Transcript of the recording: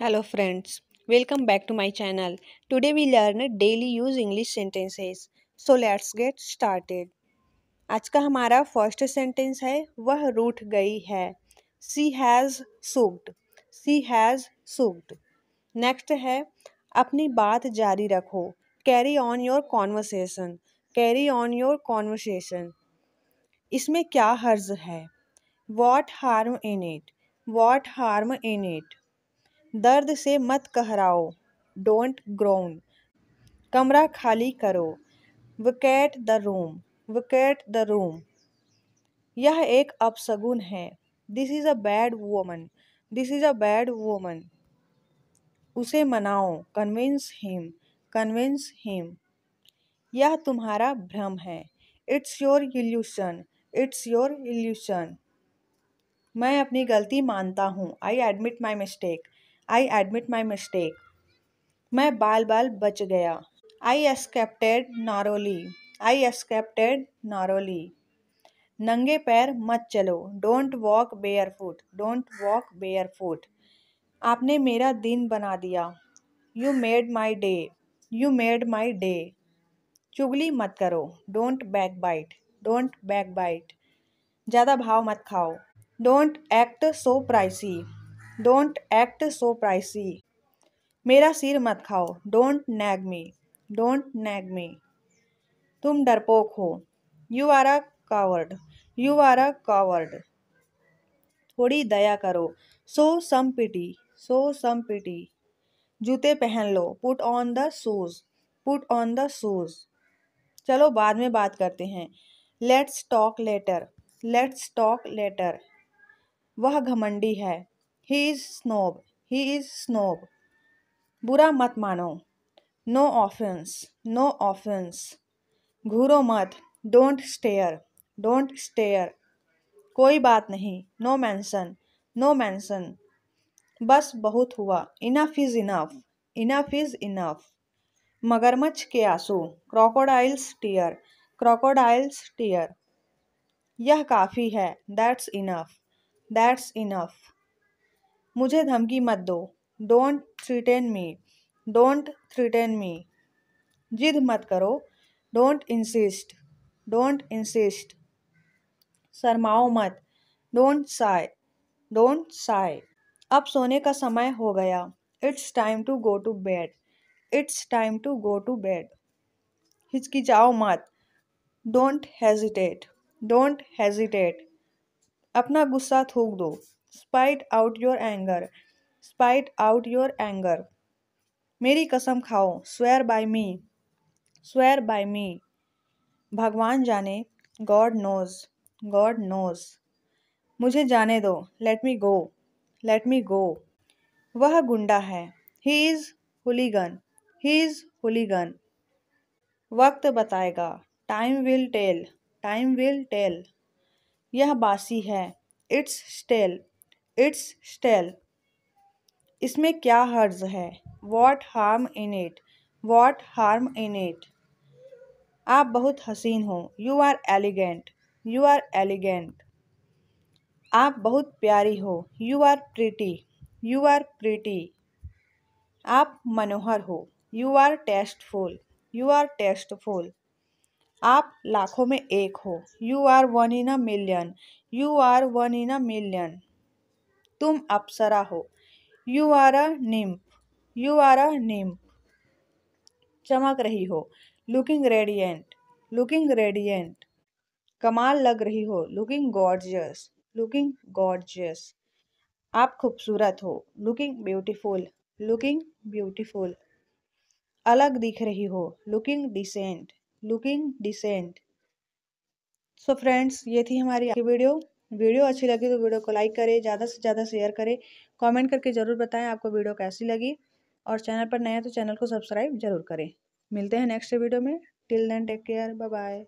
hello friends welcome back to my channel today we learn daily use English sentences so let's get started आज का हमारा first sentence है वह रूठ गई है she has sulked she has sulked next है अपनी बात जारी रखो carry on your conversation carry on your conversation इसमें क्या हर्ज है what harm in it what harm in it दर्द से मत कहराओ डोंट ग्रोन कमरा खाली करो vacate the room vacate the room यह एक अपसगुन है this is a bad omen this is a bad omen उसे मनाओ कन्विंस हिम कन्विंस हिम यह तुम्हारा भ्रम है it's your illusion it's your illusion मैं अपनी गलती मानता हूँ I admit my mistake I admit my mistake मैं बाल बाल बच गया आई एस्केप्टेड नारोली आई एस्केप्टेड नारोली नंगे पैर मत चलो don't walk barefoot don't walk barefoot आपने मेरा दिन बना दिया you made my day you made my day चुगली मत करो don't backbite don't backbite ज़्यादा भाव मत खाओ don't act so pricey don't act so pricey मेरा सिर मत खाओ don't nag me don't nag me तुम डरपोक हो you are a coward you are a coward थोड़ी दया करो सो सम पिटी सो सम पिटी जूते पहन लो put on the shoes put on the shoes चलो बाद में बात करते हैं let's talk later let's talk later वह घमंडी है he is snob he is snob बुरा मत मानो नो ऑफेंस नो ऑफेंस घूरो मत डोंट स्टेयर डोंट स्टेयर कोई बात नहीं नो मैंसन नो मैंसन बस बहुत हुआ enough is enough enough is enough मगरमच्छ के आंसू क्रोकोडाइल्स टीयर क्रोकोडाइल्स टीयर यह काफ़ी है दैट्स इनफ दैट्स इनफ मुझे धमकी मत दो डोंट थ्रीटेन मी डोंट थ्रीटेन मी जिद मत करो डोंट इंसिस्ट डोंट इंसिस्ट शरमाओ मत डोंट साय डोंट साय अब सोने का समय हो गया it's time to go to bed it's time to go to bed हिचकिचाओ मत डोंट हेजिटेट डोंट हेजिटेट अपना गुस्सा थूक दो spit out your anger spit out your anger मेरी कसम खाओ swear by me swear by me भगवान जाने गॉड नोज गॉड नोज मुझे जाने दो let me go let me गो वह गुंडा है he is हुलीगन he is hooligan वक्त बताएगा time will tell time will tell यह बासी है इट्स स्टेल इट्स स्टेल इसमें क्या हर्ज है what harm in it what harm in it आप बहुत हसीन हो you are elegant you are elegant आप बहुत प्यारी हो you are pretty you are pretty आप मनोहर हो you are tasteful you are tasteful आप लाखों में एक हो you are one in a million you are one in a million तुम अप्सरा हो you are a you are a चमक रही हो लुकिंग रेडियंट लुकिंग रेडियंट कमाल लग रही हो लुकिंग गॉर्जियस लुकिंग गॉर्जियस आप खूबसूरत हो लुकिंग ब्यूटीफुल लुकिंग ब्यूटीफुल अलग दिख रही हो looking decent looking decent so friends ये थी हमारी वीडियो वीडियो अच्छी लगी तो वीडियो को लाइक करें ज़्यादा से ज़्यादा शेयर करें कमेंट करके ज़रूर बताएं आपको वीडियो कैसी लगी और चैनल पर नए तो चैनल को सब्सक्राइब जरूर करें मिलते हैं नेक्स्ट वीडियो में till then take care bye bye